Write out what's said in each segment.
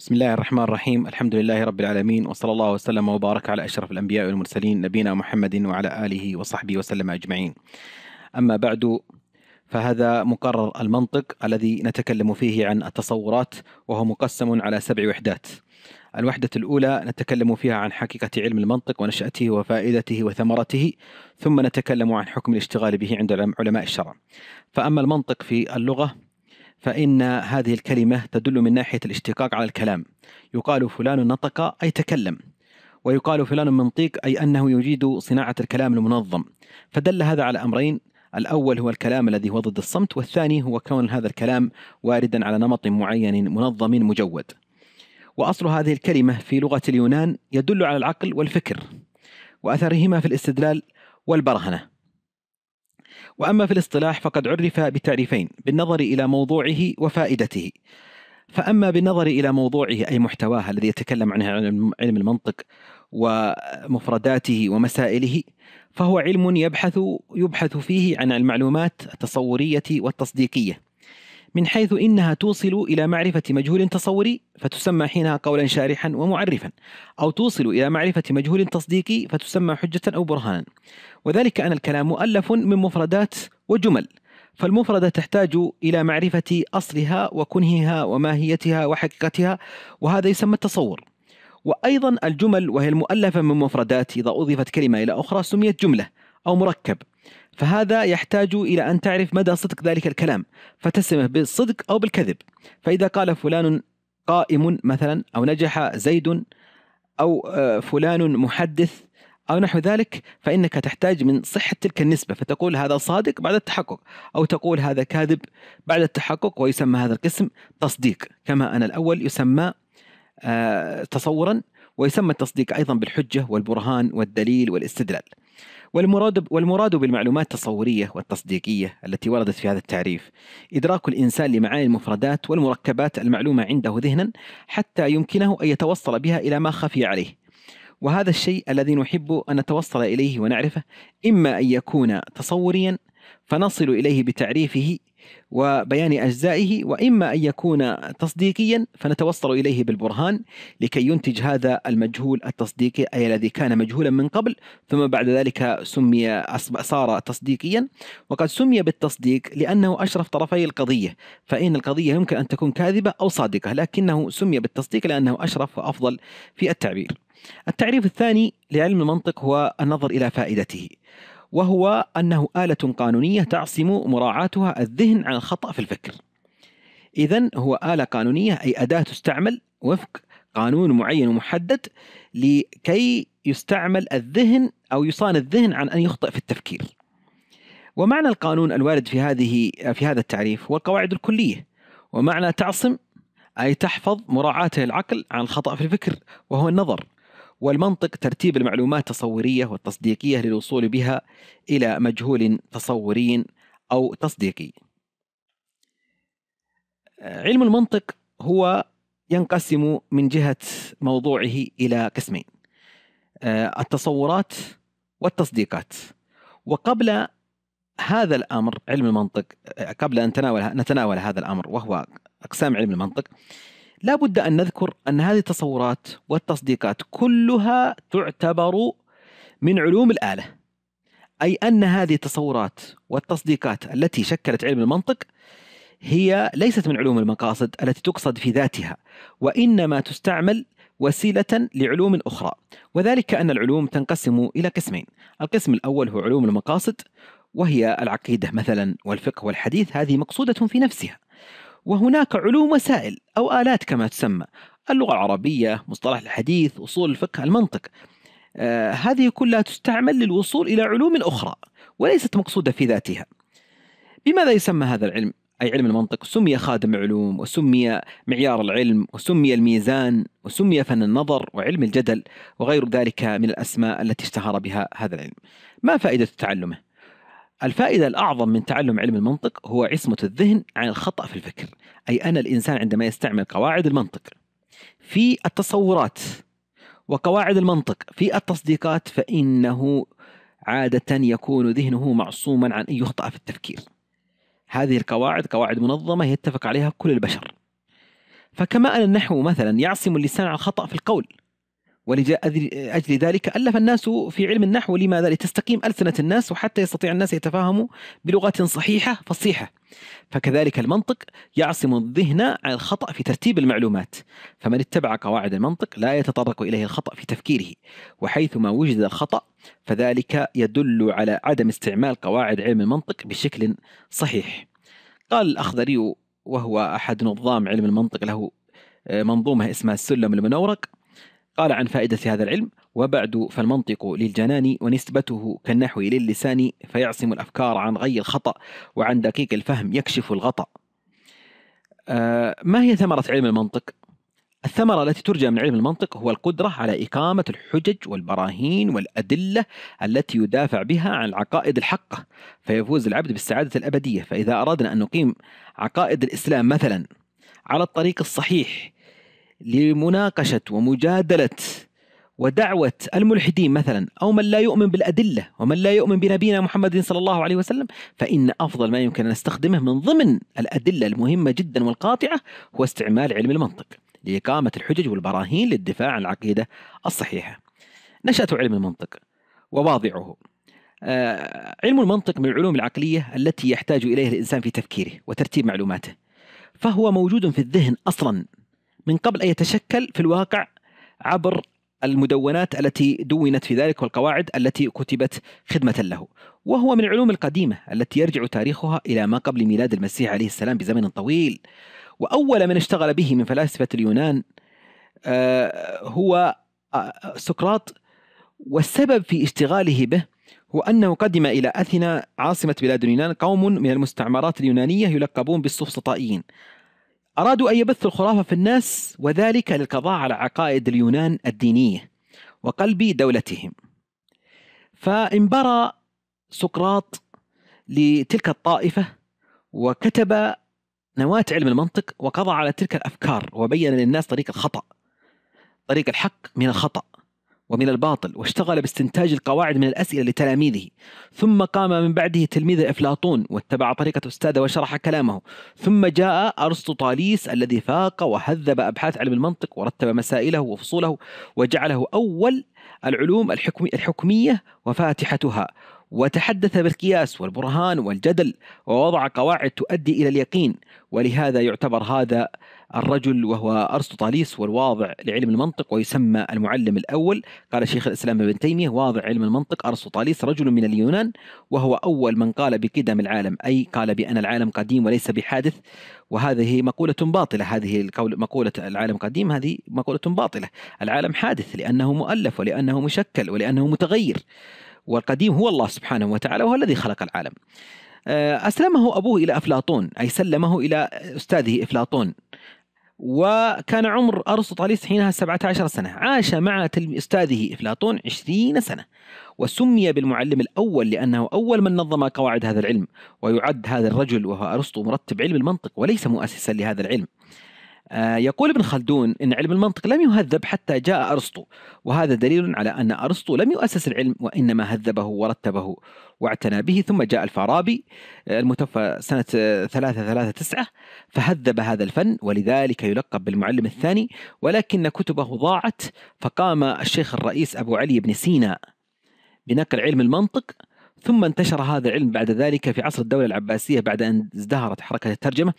بسم الله الرحمن الرحيم الحمد لله رب العالمين وصلى الله وسلم وبارك على أشرف الأنبياء والمرسلين نبينا محمد وعلى آله وصحبه وسلم أجمعين أما بعد فهذا مقرر المنطق الذي نتكلم فيه عن التصورات وهو مقسم على سبع وحدات الوحدة الأولى نتكلم فيها عن حقيقة علم المنطق ونشأته وفائدته وثمرته ثم نتكلم عن حكم الاشتغال به عند علماء الشرع فأما المنطق في اللغة فإن هذه الكلمة تدل من ناحية الاشتقاق على الكلام يقال فلان نطق أي تكلم ويقال فلان منطيق أي أنه يجيد صناعة الكلام المنظم فدل هذا على أمرين الأول هو الكلام الذي هو ضد الصمت والثاني هو كون هذا الكلام واردا على نمط معين منظم مجود وأصل هذه الكلمة في لغة اليونان يدل على العقل والفكر وأثرهما في الاستدلال والبرهنة وأما في الاصطلاح فقد عرف بتعريفين بالنظر إلى موضوعه وفائدته فأما بالنظر إلى موضوعه أي محتواه الذي يتكلم عنه علم المنطق ومفرداته ومسائله فهو علم يبحث يبحث فيه عن المعلومات التصورية والتصديقية من حيث إنها توصل إلى معرفة مجهول تصوري فتسمى حينها قولا شارحا ومعرفا أو توصل إلى معرفة مجهول تصديقي فتسمى حجة أو برهانا وذلك أن الكلام مؤلف من مفردات وجمل فالمفردة تحتاج إلى معرفة أصلها وكنهها وماهيتها وحقيقتها وهذا يسمى التصور وأيضا الجمل وهي المؤلفة من مفردات إذا أضيفت كلمة إلى أخرى سميت جملة أو مركب فهذا يحتاج إلى أن تعرف مدى صدق ذلك الكلام فتسمه بالصدق أو بالكذب فإذا قال فلان قائم مثلا أو نجح زيد أو آه، فلان محدث أو نحو ذلك فإنك تحتاج من صحة تلك النسبة فتقول هذا صادق بعد التحقق أو تقول هذا كاذب بعد التحقق ويسمى هذا القسم تصديق كما أن الأول يسمى آه، تصورا ويسمى التصديق أيضا بالحجة والبرهان والدليل والاستدلال والمراد والمراد بالمعلومات التصورية والتصديقية التي وردت في هذا التعريف إدراك الإنسان لمعاني المفردات والمركبات المعلومة عنده ذهنا حتى يمكنه أن يتوصل بها إلى ما خفي عليه وهذا الشيء الذي نحب أن نتوصل إليه ونعرفه إما أن يكون تصوريا فنصل إليه بتعريفه وبيان أجزائه وإما أن يكون تصديقيا فنتوصل إليه بالبرهان لكي ينتج هذا المجهول التصديقي أي الذي كان مجهولا من قبل ثم بعد ذلك سمي صار تصديقيا وقد سمي بالتصديق لأنه أشرف طرفي القضية فإن القضية يمكن أن تكون كاذبة أو صادقة لكنه سمي بالتصديق لأنه أشرف وأفضل في التعبير التعريف الثاني لعلم المنطق هو النظر إلى فائدته وهو أنه آلة قانونية تعصم مراعاتها الذهن عن الخطأ في الفكر إذا هو آلة قانونية أي أداة تستعمل وفق قانون معين ومحدد لكي يستعمل الذهن أو يصان الذهن عن أن يخطئ في التفكير ومعنى القانون الوارد في هذه في هذا التعريف هو القواعد الكلية ومعنى تعصم أي تحفظ مراعاته العقل عن الخطأ في الفكر وهو النظر والمنطق ترتيب المعلومات التصورية والتصديقية للوصول بها إلى مجهول تصوري أو تصديقي. علم المنطق هو ينقسم من جهة موضوعه إلى قسمين آه، التصورات والتصديقات وقبل هذا الأمر علم المنطق آه، قبل أن نتناول هذا الأمر وهو أقسام علم المنطق لا بد أن نذكر أن هذه التصورات والتصديقات كلها تعتبر من علوم الآلة أي أن هذه التصورات والتصديقات التي شكلت علم المنطق هي ليست من علوم المقاصد التي تقصد في ذاتها وإنما تستعمل وسيلة لعلوم أخرى وذلك أن العلوم تنقسم إلى قسمين القسم الأول هو علوم المقاصد وهي العقيدة مثلا والفقه والحديث هذه مقصودة في نفسها وهناك علوم وسائل أو آلات كما تسمى اللغة العربية مصطلح الحديث أصول الفقه المنطق آه هذه كلها تستعمل للوصول إلى علوم أخرى وليست مقصودة في ذاتها بماذا يسمى هذا العلم؟ أي علم المنطق سمي خادم علوم وسمي معيار العلم وسمي الميزان وسمي فن النظر وعلم الجدل وغير ذلك من الأسماء التي اشتهر بها هذا العلم ما فائدة تعلمه؟ الفائدة الأعظم من تعلم علم المنطق هو عصمة الذهن عن الخطأ في الفكر أي أن الإنسان عندما يستعمل قواعد المنطق في التصورات وقواعد المنطق في التصديقات فإنه عادة يكون ذهنه معصوما عن أن يخطأ في التفكير هذه القواعد قواعد منظمة يتفق عليها كل البشر فكما أن النحو مثلا يعصم اللسان عن الخطأ في القول ولأجل ذلك ألف الناس في علم النحو لماذا؟ لتستقيم ألسنة الناس وحتى يستطيع الناس يتفاهموا بلغة صحيحة فصيحة فكذلك المنطق يعصم الذهن عن الخطأ في ترتيب المعلومات فمن اتبع قواعد المنطق لا يتطرق إليه الخطأ في تفكيره وحيثما وجد الخطأ فذلك يدل على عدم استعمال قواعد علم المنطق بشكل صحيح قال الأخضري وهو أحد نظام علم المنطق له آه، منظومة اسمها السلم المنورق قال عن فائدة هذا العلم وبعد فالمنطق للجنان ونسبته كالنحو للسان فيعصم الأفكار عن غي الخطأ وعن دقيق الفهم يكشف الغطأ آه، ما هي ثمرة علم المنطق؟ الثمرة التي ترجى من علم المنطق هو القدرة على إقامة الحجج والبراهين والأدلة التي يدافع بها عن العقائد الحقة فيفوز العبد بالسعادة الأبدية فإذا أردنا أن نقيم عقائد الإسلام مثلا على الطريق الصحيح لمناقشة ومجادلة ودعوة الملحدين مثلا أو من لا يؤمن بالأدلة ومن لا يؤمن بنبينا محمد صلى الله عليه وسلم فإن أفضل ما يمكن أن نستخدمه من ضمن الأدلة المهمة جدا والقاطعة هو استعمال علم المنطق لإقامة الحجج والبراهين للدفاع عن العقيدة الصحيحة نشأة علم المنطق وواضعه آه، علم المنطق من العلوم العقلية التي يحتاج إليها الإنسان في تفكيره وترتيب معلوماته فهو موجود في الذهن أصلا من قبل أن يتشكل في الواقع عبر المدونات التي دونت في ذلك والقواعد التي كتبت خدمة له وهو من العلوم القديمة التي يرجع تاريخها إلى ما قبل ميلاد المسيح عليه السلام بزمن طويل وأول من اشتغل به من فلاسفة اليونان آه، هو آه، سقراط والسبب في اشتغاله به هو أنه قدم إلى أثينا عاصمة بلاد اليونان قوم من المستعمرات اليونانية يلقبون بالسفسطائيين أرادوا أن يبثوا الخرافة في الناس وذلك للقضاء على عقائد اليونان الدينية وقلب دولتهم فانبرى سقراط لتلك الطائفة وكتب نواة علم المنطق وقضى على تلك الأفكار وبين للناس طريق الخطأ طريق الحق من الخطأ ومن الباطل واشتغل باستنتاج القواعد من الأسئلة لتلاميذه ثم قام من بعده تلميذ أفلاطون واتبع طريقة أستاذه وشرح كلامه ثم جاء أرسطو طاليس الذي فاق وهذب أبحاث علم المنطق ورتب مسائله وفصوله وجعله أول العلوم الحكمية وفاتحتها وتحدث بالقياس والبرهان والجدل ووضع قواعد تؤدي إلى اليقين ولهذا يعتبر هذا الرجل وهو طاليس والواضع لعلم المنطق ويسمى المعلم الأول قال شيخ الإسلام ابن تيمية واضع علم المنطق طاليس رجل من اليونان وهو أول من قال بقدم العالم أي قال بأن العالم قديم وليس بحادث وهذه مقولة باطلة هذه القول مقولة العالم قديم هذه مقولة باطلة العالم حادث لأنه مؤلف ولأنه مشكل ولأنه متغير والقديم هو الله سبحانه وتعالى وهو الذي خلق العالم آه، أسلمه أبوه إلى أفلاطون أي سلمه إلى أستاذه أفلاطون وكان عمر أرسطاليس حينها 17 سنة عاش مع أستاذه أفلاطون 20 سنة وسمي بالمعلم الأول لأنه أول من نظم قواعد هذا العلم ويعد هذا الرجل وهو أرسطو مرتب علم المنطق وليس مؤسسا لهذا العلم آه، يقول ابن خلدون إن علم المنطق لم يهذب حتى جاء أرسطو وهذا دليل على أن أرسطو لم يؤسس العلم وإنما هذبه ورتبه واعتنى به ثم جاء الفارابي آه، المتوفى سنة 339 فهذب هذا الفن ولذلك يلقب بالمعلم الثاني ولكن كتبه ضاعت فقام الشيخ الرئيس أبو علي بن سينا بنقل علم المنطق ثم انتشر هذا العلم بعد ذلك في عصر الدولة العباسية بعد أن ازدهرت حركة الترجمة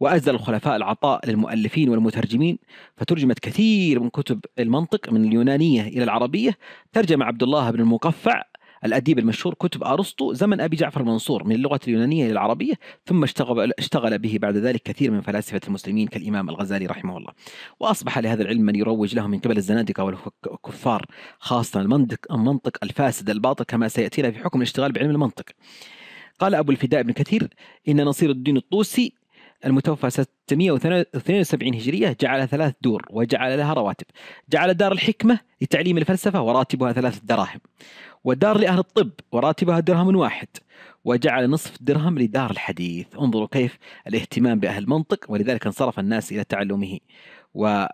وأزل الخلفاء العطاء للمؤلفين والمترجمين فترجمت كثير من كتب المنطق من اليونانية إلى العربية ترجم عبد الله بن المقفع الأديب المشهور كتب أرسطو زمن أبي جعفر المنصور من اللغة اليونانية إلى العربية ثم اشتغل, اشتغل به بعد ذلك كثير من فلاسفة المسلمين كالإمام الغزالي رحمه الله وأصبح لهذا العلم من يروج له من قبل الزنادقة والكفار خاصة المنطق, المنطق الفاسد الباطل كما سيأتينا في حكم الاشتغال بعلم المنطق قال أبو الفداء بن كثير إن نصير الدين الطوسي المتوفى سنة 672 هجرية جعل ثلاث دور وجعل لها رواتب جعل دار الحكمة لتعليم الفلسفة وراتبها ثلاثة دراهم ودار لأهل الطب وراتبها درهم واحد وجعل نصف درهم لدار الحديث انظروا كيف الاهتمام بأهل المنطق ولذلك انصرف الناس إلى تعلمه و...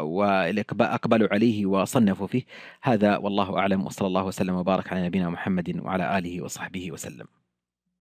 و... أقبلوا عليه وصنفوا فيه هذا والله أعلم وصلى الله وسلم وبارك على نبينا محمد وعلى آله وصحبه وسلم